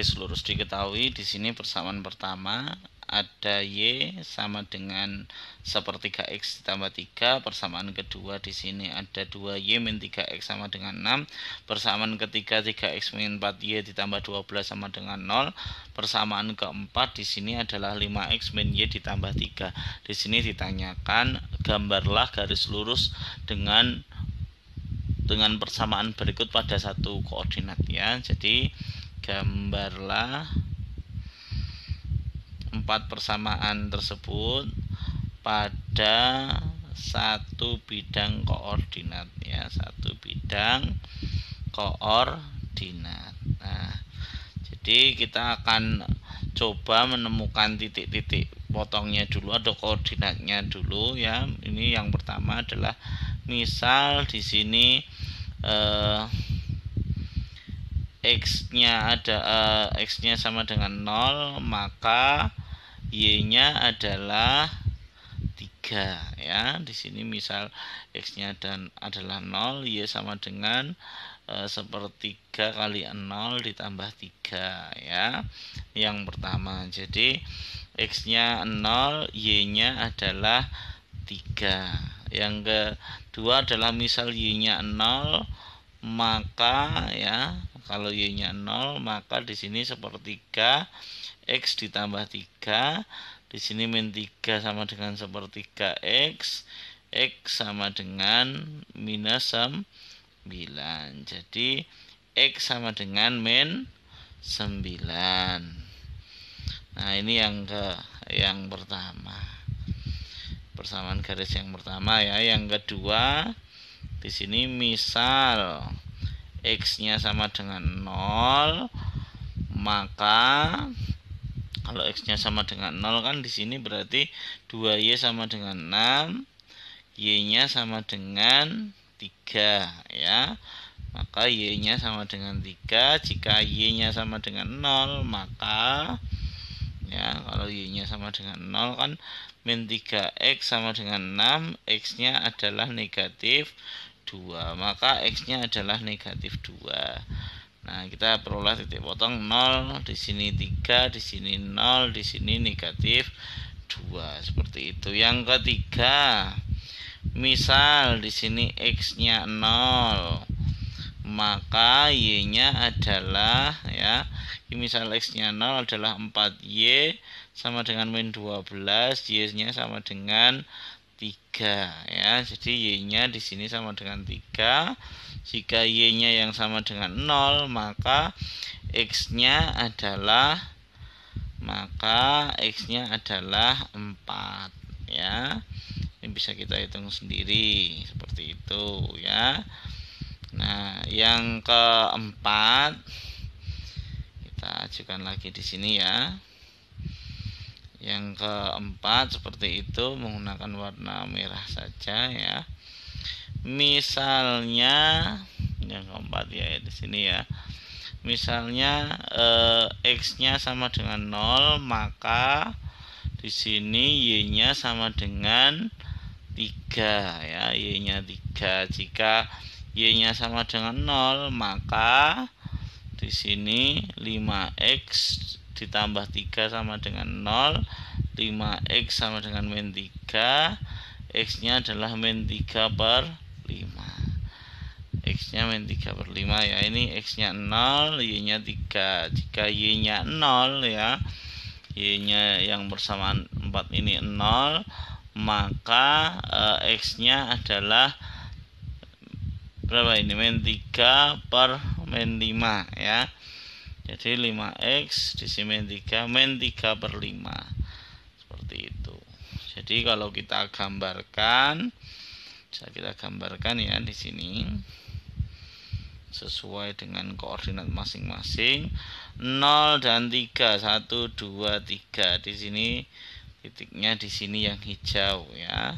garis lurus diketahui di sini persamaan pertama ada y sama dengan sepertiga x ditambah 3 persamaan kedua di sini ada 2y min 3x sama dengan 6 persamaan ketiga 3x min 4y ditambah 12 sama dengan 0 persamaan keempat di sini adalah 5x min y ditambah 3 di sini ditanyakan gambarlah garis lurus dengan dengan persamaan berikut pada satu koordinat ya jadi gambarlah empat persamaan tersebut pada satu bidang koordinat ya satu bidang koordinat nah jadi kita akan coba menemukan titik-titik potongnya dulu atau koordinatnya dulu ya ini yang pertama adalah misal di sini eh, x-nya ada uh, x-nya sama dengan 0 maka y-nya adalah 3 ya di sini misal x-nya dan adalah 0 y sama dengan eh, sepertiga uh, kali 0 ditambah 3 ya yang pertama jadi x-nya 0 y-nya adalah 3 yang kedua adalah misal y-nya 0 maka ya kalau y-nya 0, maka di sini sepertiga x ditambah 3. Di sini min 3 sama dengan sepertiga x. X sama dengan minus 9. Jadi X sama dengan min 9. Nah, ini yang ke yang pertama. Persamaan garis yang pertama ya. Yang kedua di sini misal X-nya sama dengan 0 maka kalau X-nya sama dengan 0 kan di sini berarti 2Y sama dengan 6 Y-nya sama dengan 3 ya maka Y-nya sama dengan 3 jika Y-nya sama dengan 0 maka ya kalau Y-nya sama dengan 0 kan min 3X sama dengan 6 X-nya adalah negatif 2 maka X-nya adalah negatif 2 nah kita peroleh titik potong 0 di sini 3 di sini 0 di sini negatif 2 seperti itu yang ketiga misal di sini X-nya 0 maka Y-nya adalah ya misal X-nya 0 adalah 4Y sama dengan min 12 Y-nya sama dengan 3 ya. Jadi y-nya di sini sama dengan 3. Jika y-nya yang sama dengan 0, maka x-nya adalah maka x-nya adalah 4 ya. Ini bisa kita hitung sendiri seperti itu ya. Nah, yang keempat kita ajukan lagi di sini ya yang keempat seperti itu menggunakan warna merah saja ya misalnya yang keempat ya, ya di sini ya misalnya eh, x nya sama dengan 0 maka di sini y nya sama dengan 3 ya y nya 3 jika y nya sama dengan 0 maka di sini 5x ditambah 3 sama dengan 0 5x sama dengan min 3 x nya adalah min 3 per 5 x nya min 3 per 5 ya ini x nya 0 y nya 3 jika y nya 0 ya y nya yang bersamaan 4 ini 0 maka uh, eh, x nya adalah berapa ini min 3 per min 5 ya jadi 5x sini min 3 min 3 per 5 seperti itu jadi kalau kita gambarkan bisa kita gambarkan ya di sini sesuai dengan koordinat masing-masing 0 dan 3 1 2 3 di sini titiknya di sini yang hijau ya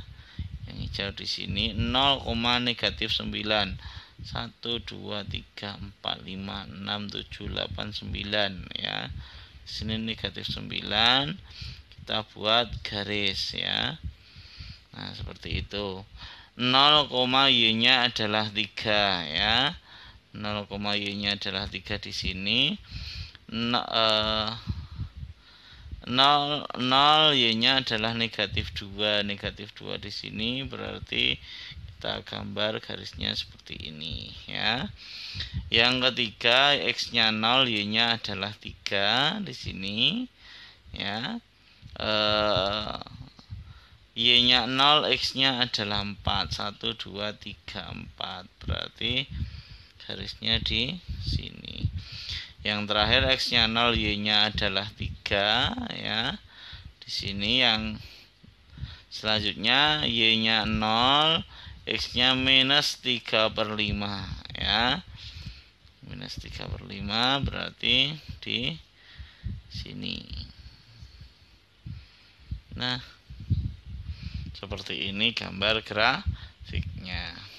yang hijau di sini 0, negatif 9 1 2 3 4 5 6 7 8 9 ya. sini negatif 9 kita buat garis ya. Nah, seperti itu. 0, y-nya adalah 3 ya. 0, y-nya adalah 3 di sini. Eh, nol nol 0 0 y-nya adalah negatif 2 negatif 2 di sini berarti kita gambar garisnya seperti ini ya yang ketiga x nya 0 y nya adalah 3 di sini ya eh, y nya 0 x nya adalah 4 1 2 3 4 berarti garisnya di sini yang terakhir x nya 0 y nya adalah 3 ya di sini yang selanjutnya y nya 0 X-nya minus 3 per 5 ya minus 3 per 5 berarti di sini nah seperti ini gambar grafiknya